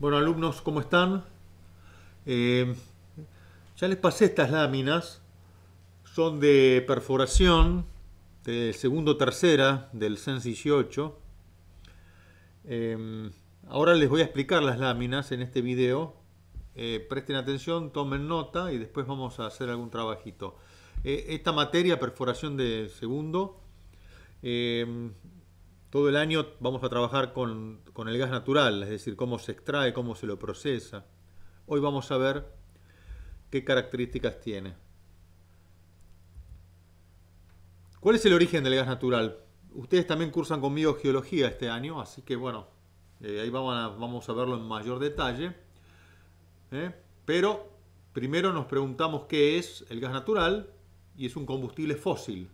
Bueno, alumnos, ¿cómo están? Eh, ya les pasé estas láminas. Son de perforación de segundo tercera del Cen 18. Em, ahora les voy a explicar las láminas en este video. Eh, presten atención, tomen nota y después vamos a hacer algún trabajito. Eh, esta materia, perforación de segundo, em, todo el año vamos a trabajar con, el gas natural, es decir, cómo se extrae, cómo se lo procesa. Hoy vamos a ver qué características tiene. ¿Cuál es el origen del gas natural? Ustedes también cursan conmigo geología este año, así que bueno, eh, ahí vamos a, verlo en mayor detalle. ¿eh? Pero primero nos preguntamos qué es el gas natural y es un combustible fósil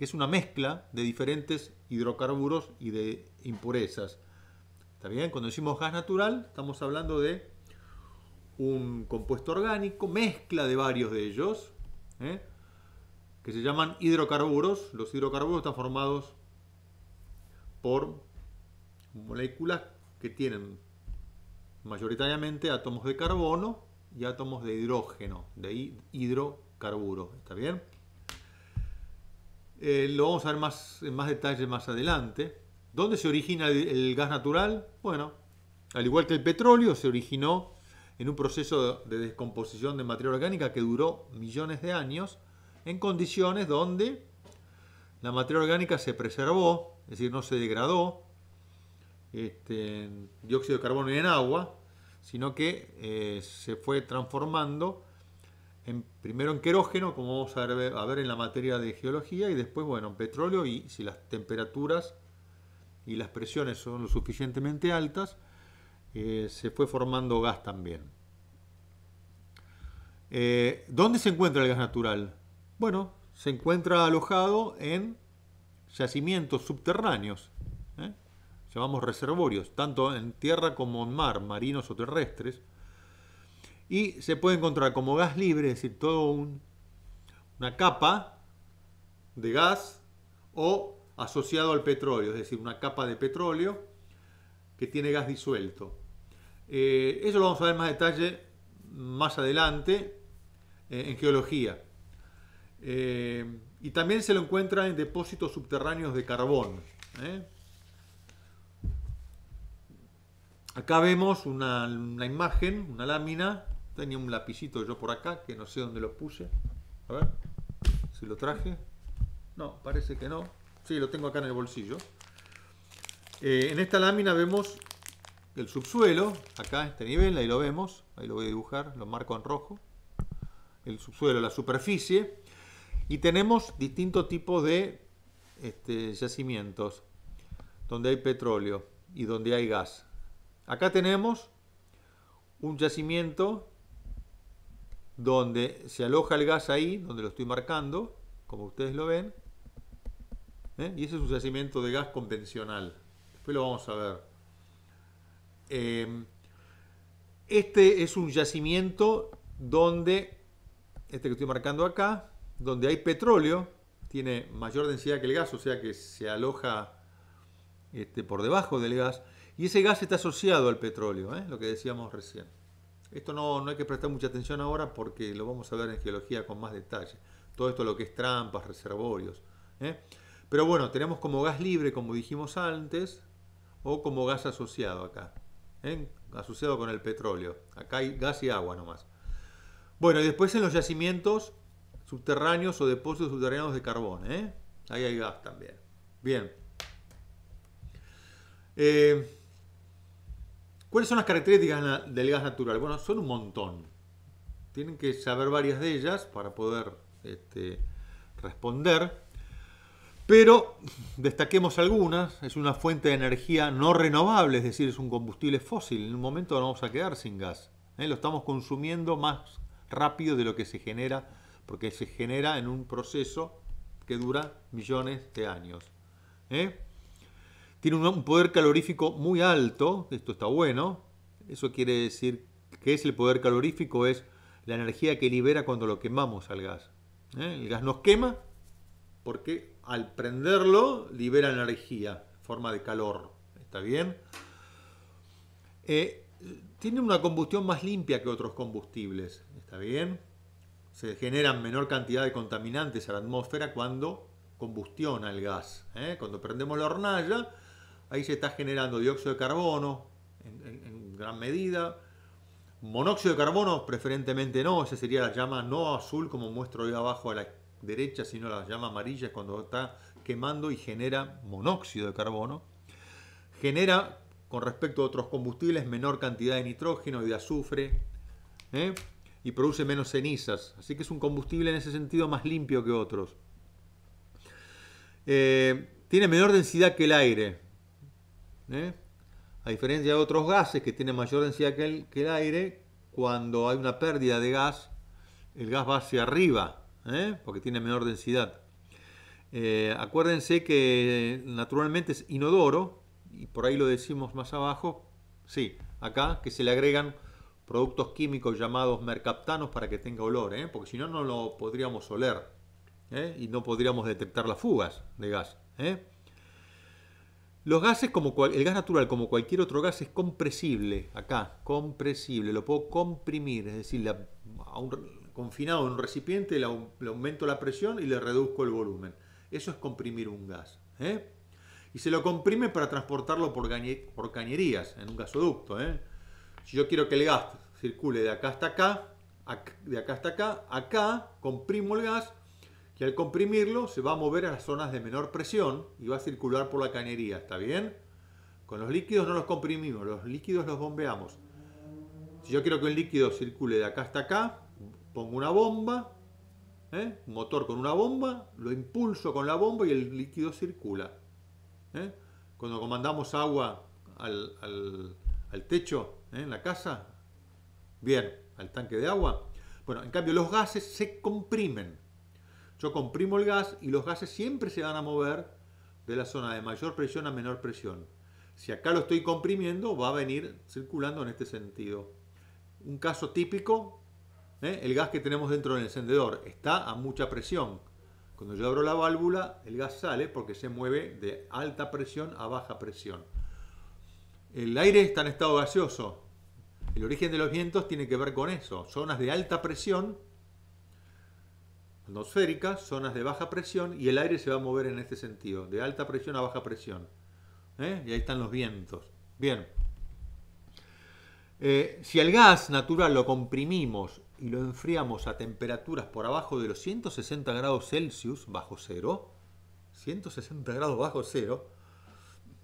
que es una mezcla de diferentes hidrocarburos y de impurezas. ¿Está bien? Cuando decimos gas natural, estamos hablando de un compuesto orgánico, mezcla de varios de ellos, ¿eh? que se llaman hidrocarburos. Los hidrocarburos están formados por moléculas que tienen mayoritariamente átomos de carbono y átomos de hidrógeno, de hidrocarburo. ¿Está bien? Eh, lo vamos a ver más, en más detalle más adelante. ¿Dónde se origina el, gas natural? Bueno, al igual que el petróleo, se originó en un proceso de descomposición de materia orgánica que duró millones de años, en condiciones donde la materia orgánica se preservó, es decir, no se degradó, este, en dióxido de carbono y en agua, sino que eh, se fue transformando primero en querógeno, como vamos a ver, en la materia de geología, y después, bueno, en petróleo, y si las temperaturas y las presiones son lo suficientemente altas, eh, se fue formando gas también. Eh, ¿Dónde se encuentra el gas natural? Bueno, se encuentra alojado en yacimientos subterráneos, ¿eh? llamamos reservorios, tanto en tierra como en mar, marinos o terrestres y se puede encontrar como gas libre, es decir, toda una capa de gas o asociado al petróleo, es decir, una capa de petróleo que tiene gas disuelto. Eh, eso lo vamos a ver más detalle más adelante eh, en geología. Eh, y también se lo encuentra en depósitos subterráneos de carbón. Acá vemos una imagen, una lámina Tenía un lapicito yo por acá, que no sé dónde lo puse. A ver, si lo traje. No, parece que no. Sí, lo tengo acá en el bolsillo. Eh, en esta lámina vemos el subsuelo, acá este nivel, ahí lo vemos, ahí lo voy a dibujar, lo marco en rojo. El subsuelo, la superficie. Y tenemos distintos tipos de este, yacimientos, donde hay petróleo y donde hay gas. Acá tenemos un yacimiento donde se aloja el gas ahí, donde lo estoy marcando, como ustedes lo ven. ¿eh? Y ese es un yacimiento de gas convencional. Después lo vamos a ver. Eh, este es un yacimiento donde, este que estoy marcando acá, donde hay petróleo, tiene mayor densidad que el gas, o sea que se aloja este, por debajo del gas, y ese gas está asociado al petróleo, ¿eh? lo que decíamos recién. Esto no, no hay que prestar mucha atención ahora porque lo vamos a ver en geología con más detalle. Todo esto lo que es trampas, reservorios. ¿eh? Pero bueno, tenemos como gas libre, como dijimos antes, o como gas asociado acá. ¿eh? Asociado con el petróleo. Acá hay gas y agua nomás. Bueno, y después en los yacimientos subterráneos o depósitos subterráneos de carbón. ¿eh? Ahí hay gas también. Bien. Eh, ¿Cuáles son las características del gas natural? Bueno, son un montón. Tienen que saber varias de ellas para poder este, responder. Pero destaquemos algunas. Es una fuente de energía no renovable, es decir, es un combustible fósil. En un momento no vamos a quedar sin gas. ¿eh? Lo estamos consumiendo más rápido de lo que se genera, porque se genera en un proceso que dura millones de años. ¿eh? Tiene un poder calorífico muy alto, esto está bueno. Eso quiere decir que es el poder calorífico, es la energía que libera cuando lo quemamos al gas. ¿eh? El gas nos quema porque al prenderlo libera energía, forma de calor. ¿Está bien? Eh, tiene una combustión más limpia que otros combustibles. ¿Está bien? Se generan menor cantidad de contaminantes a la atmósfera cuando combustiona el gas. ¿eh? Cuando prendemos la hornalla, ahí se está generando dióxido de carbono en, gran medida, monóxido de carbono preferentemente no, esa sería la llama no azul como muestro ahí abajo a la derecha, sino la llama amarilla cuando está quemando y genera monóxido de carbono. Genera con respecto a otros combustibles menor cantidad de nitrógeno y de azufre ¿eh? y produce menos cenizas, así que es un combustible en ese sentido más limpio que otros. Eh, tiene menor densidad que el aire, ¿eh? A diferencia de otros gases que tienen mayor densidad que el, aire, cuando hay una pérdida de gas, el gas va hacia arriba, ¿eh? porque tiene menor densidad. Eh, acuérdense que naturalmente es inodoro, y por ahí lo decimos más abajo, sí, acá, que se le agregan productos químicos llamados mercaptanos para que tenga olor, porque si no, no lo podríamos oler y no podríamos detectar las fugas de gas gases, como el gas natural, como cualquier otro gas, es compresible. Acá, compresible. Lo puedo comprimir, es decir, confinado en un recipiente, le, aumento la presión y le reduzco el volumen. Eso es comprimir un gas. ¿eh? Y se lo comprime para transportarlo por, cañerías, en un gasoducto. ¿eh? Si yo quiero que el gas circule de acá hasta acá, de acá hasta acá, acá comprimo el gas y al comprimirlo se va a mover a las zonas de menor presión y va a circular por la cañería, ¿está bien? Con los líquidos no los comprimimos, los líquidos los bombeamos. Si yo quiero que un líquido circule de acá hasta acá, pongo una bomba, ¿eh? un motor con una bomba, lo impulso con la bomba y el líquido circula. ¿eh? Cuando comandamos agua al, techo, ¿eh? en la casa, bien, al tanque de agua. Bueno, en cambio los gases se comprimen. Yo comprimo el gas y los gases siempre se van a mover de la zona de mayor presión a menor presión. Si acá lo estoy comprimiendo, va a venir circulando en este sentido. Un caso típico, ¿eh? el gas que tenemos dentro del encendedor está a mucha presión. Cuando yo abro la válvula, el gas sale porque se mueve de alta presión a baja presión. El aire está en estado gaseoso. El origen de los vientos tiene que ver con eso. Zonas de alta presión zonas de baja presión, y el aire se va a mover en este sentido, de alta presión a baja presión. ¿eh? Y ahí están los vientos. Bien. Eh, si el gas natural lo comprimimos y lo enfriamos a temperaturas por abajo de los 160 grados Celsius bajo cero, 160 grados bajo cero,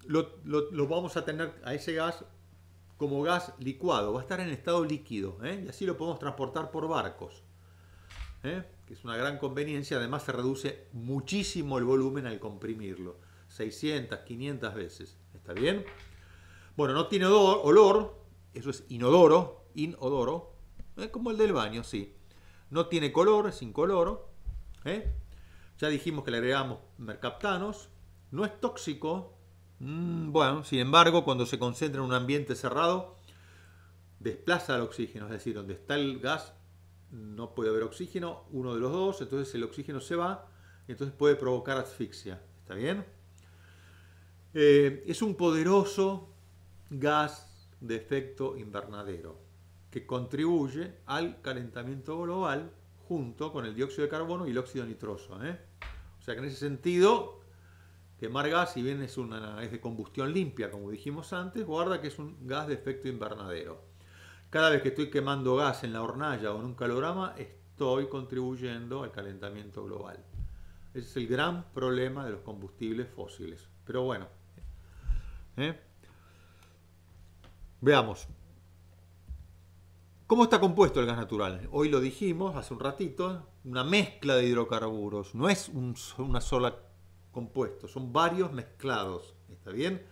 lo, vamos a tener a ese gas como gas licuado, va a estar en estado líquido, ¿eh? y así lo podemos transportar por barcos. ¿eh? que es una gran conveniencia, además se reduce muchísimo el volumen al comprimirlo, 600, 500 veces, ¿está bien? Bueno, no tiene olor, eso es inodoro, inodoro, es ¿eh? como el del baño, sí. No tiene color, es incoloro, ¿eh? ya dijimos que le agregamos mercaptanos, no es tóxico, mm, bueno, sin embargo, cuando se concentra en un ambiente cerrado, desplaza el oxígeno, es decir, donde está el gas no puede haber oxígeno, uno de los dos, entonces el oxígeno se va, entonces puede provocar asfixia. ¿Está bien? Eh, es un poderoso gas de efecto invernadero que contribuye al calentamiento global junto con el dióxido de carbono y el óxido nitroso. ¿eh? O sea que en ese sentido, quemar gas, si bien es, una, es de combustión limpia, como dijimos antes, guarda que es un gas de efecto invernadero. Cada vez que estoy quemando gas en la hornalla o en un calorama, estoy contribuyendo al calentamiento global. Ese es el gran problema de los combustibles fósiles. Pero bueno, ¿eh? veamos. ¿Cómo está compuesto el gas natural? Hoy lo dijimos hace un ratito, una mezcla de hidrocarburos, no es un, una sola compuesto, son varios mezclados, ¿está bien?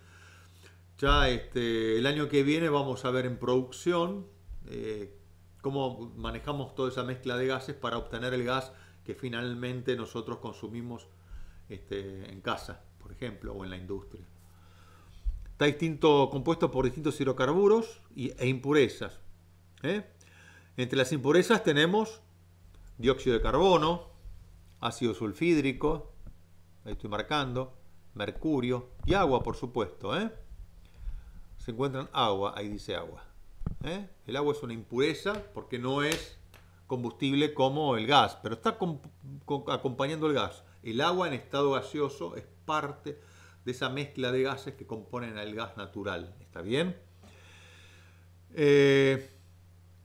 Ya este, el año que viene vamos a ver en producción eh, cómo manejamos toda esa mezcla de gases para obtener el gas que finalmente nosotros consumimos este, en casa, por ejemplo, o en la industria. Está distinto, compuesto por distintos hidrocarburos e impurezas. ¿eh? Entre las impurezas tenemos dióxido de carbono, ácido sulfídrico, ahí estoy marcando, mercurio y agua, por supuesto. ¿eh? se encuentran agua, ahí dice agua. ¿eh? El agua es una impureza porque no es combustible como el gas, pero está acompañando el gas. El agua en estado gaseoso es parte de esa mezcla de gases que componen al gas natural. ¿Está bien? Eh,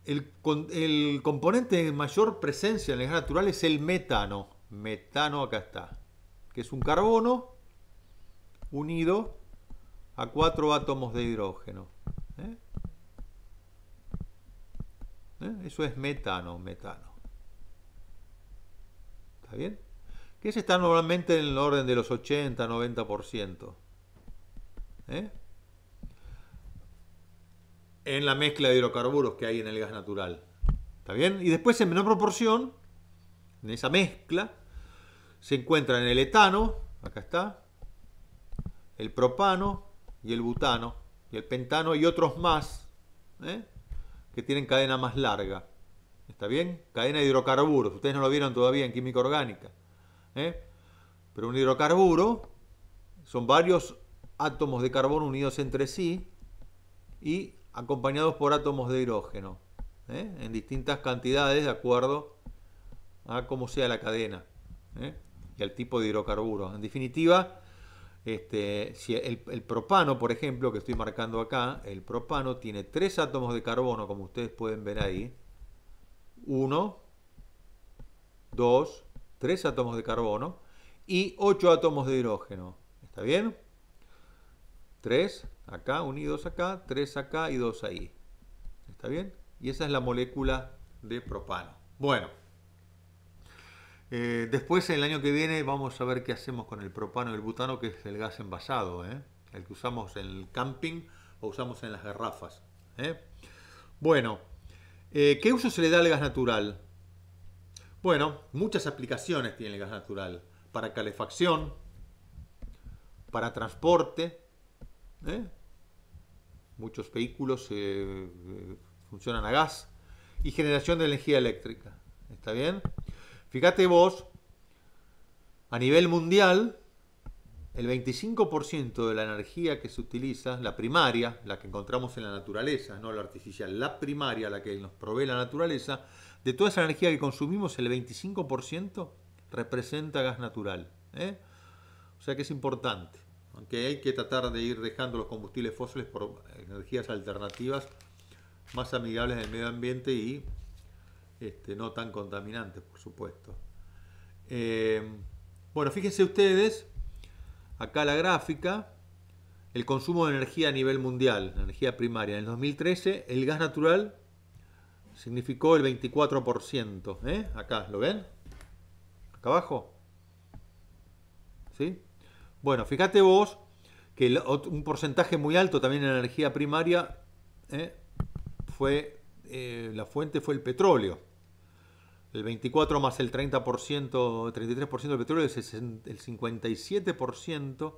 el, el, componente de mayor presencia en el gas natural es el metano. Metano acá está, que es un carbono unido a cuatro átomos de hidrógeno. ¿eh? ¿Eh? Eso es metano, metano. ¿Está bien? Que se está normalmente en el orden de los 80, 90%. ¿Eh? En la mezcla de hidrocarburos que hay en el gas natural. ¿Está bien? Y después en menor proporción, en esa mezcla, se encuentra en el etano, acá está, el propano, y el butano y el pentano y otros más ¿eh? que tienen cadena más larga. ¿Está bien? Cadena de hidrocarburos. Ustedes no lo vieron todavía en química orgánica. ¿eh? Pero un hidrocarburo son varios átomos de carbono unidos entre sí y acompañados por átomos de hidrógeno ¿eh? en distintas cantidades de acuerdo a cómo sea la cadena y al tipo de hidrocarburo. En definitiva, este, si el, propano, por ejemplo, que estoy marcando acá, el propano tiene tres átomos de carbono, como ustedes pueden ver ahí. Uno, dos, tres átomos de carbono y ocho átomos de hidrógeno. ¿Está bien? Tres acá, unidos acá, tres acá y dos ahí. ¿Está bien? Y esa es la molécula de propano. Bueno. Eh, después, el año que viene, vamos a ver qué hacemos con el propano y el butano, que es el gas envasado, ¿eh? el que usamos en el camping o usamos en las garrafas. ¿eh? Bueno, eh, ¿qué uso se le da al gas natural? Bueno, muchas aplicaciones tiene el gas natural. Para calefacción, para transporte. Muchos vehículos funcionan a gas. Y generación de energía eléctrica. ¿Está bien? Fíjate vos, a nivel mundial, el 25% de la energía que se utiliza, la primaria, la que encontramos en la naturaleza, no la artificial, la primaria, la que nos provee la naturaleza, de toda esa energía que consumimos, el 25% representa gas natural. ¿eh? O sea que es importante, aunque hay que tratar de ir dejando los combustibles fósiles por energías alternativas más amigables del medio ambiente y este, no tan contaminantes, por supuesto. Eh, bueno, fíjense ustedes, acá la gráfica, el consumo de energía a nivel mundial, energía primaria. En el 2013 el gas natural significó el 24%. ¿eh? Acá, ¿lo ven? Acá abajo. ¿Sí? Bueno, fíjate vos que un porcentaje muy alto también en energía primaria ¿eh? fue, la fuente fue el petróleo. El 24 más el 30%, 33% del petróleo es el 57%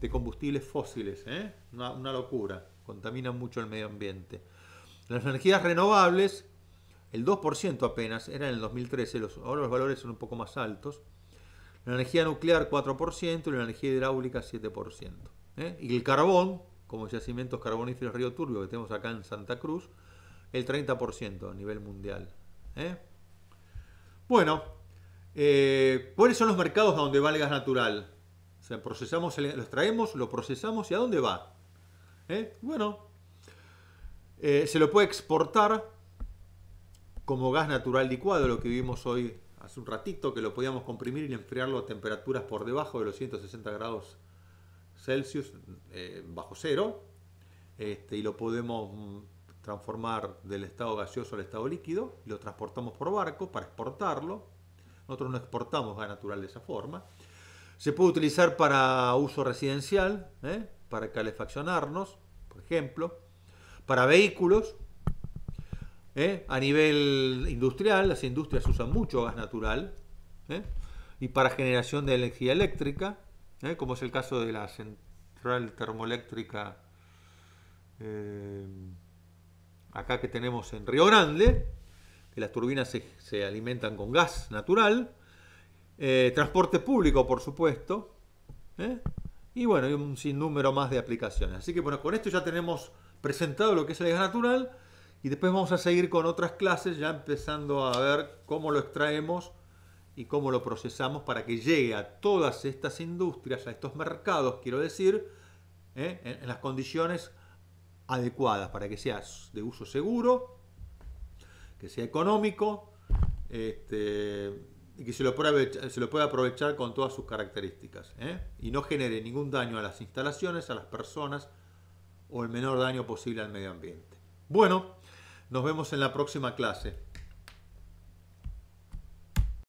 de combustibles fósiles. ¿eh? Una, locura. contamina mucho el medio ambiente. Las energías renovables, el 2% apenas, era en el 2013. ahora los valores son un poco más altos. La energía nuclear, 4%. Y la energía hidráulica, 7%. ¿eh? Y el carbón, como yacimientos carboníferos Río Turbio que tenemos acá en Santa Cruz, el 30% a nivel mundial. ¿eh? Bueno, eh, ¿cuáles son los mercados a donde va el gas natural? O sea, procesamos, los traemos, lo procesamos y ¿a dónde va? ¿Eh? Bueno, eh, se lo puede exportar como gas natural licuado, lo que vimos hoy hace un ratito, que lo podíamos comprimir y enfriarlo a temperaturas por debajo de los 160 grados Celsius, bajo cero, este, y lo podemos mm, transformar del estado gaseoso al estado líquido, y lo transportamos por barco para exportarlo. Nosotros no exportamos gas natural de esa forma. Se puede utilizar para uso residencial, ¿eh? para calefaccionarnos, por ejemplo, para vehículos. ¿eh? A nivel industrial, las industrias usan mucho gas natural ¿eh? y para generación de energía eléctrica, como es el caso de la central termoeléctrica acá que tenemos en Río Grande, que las turbinas se, alimentan con gas natural, eh, transporte público, por supuesto, ¿eh? y bueno, hay un sinnúmero más de aplicaciones. Así que bueno, con esto ya tenemos presentado lo que es el gas natural, y después vamos a seguir con otras clases, ya empezando a ver cómo lo extraemos y cómo lo procesamos para que llegue a todas estas industrias, a estos mercados, quiero decir, ¿eh? en las condiciones adecuadas para que sea de uso seguro, que sea económico este, y que se lo, pueda, aprovechar con todas sus características ¿eh? y no genere ningún daño a las instalaciones, a las personas o el menor daño posible al medio ambiente. Bueno, nos vemos en la próxima clase.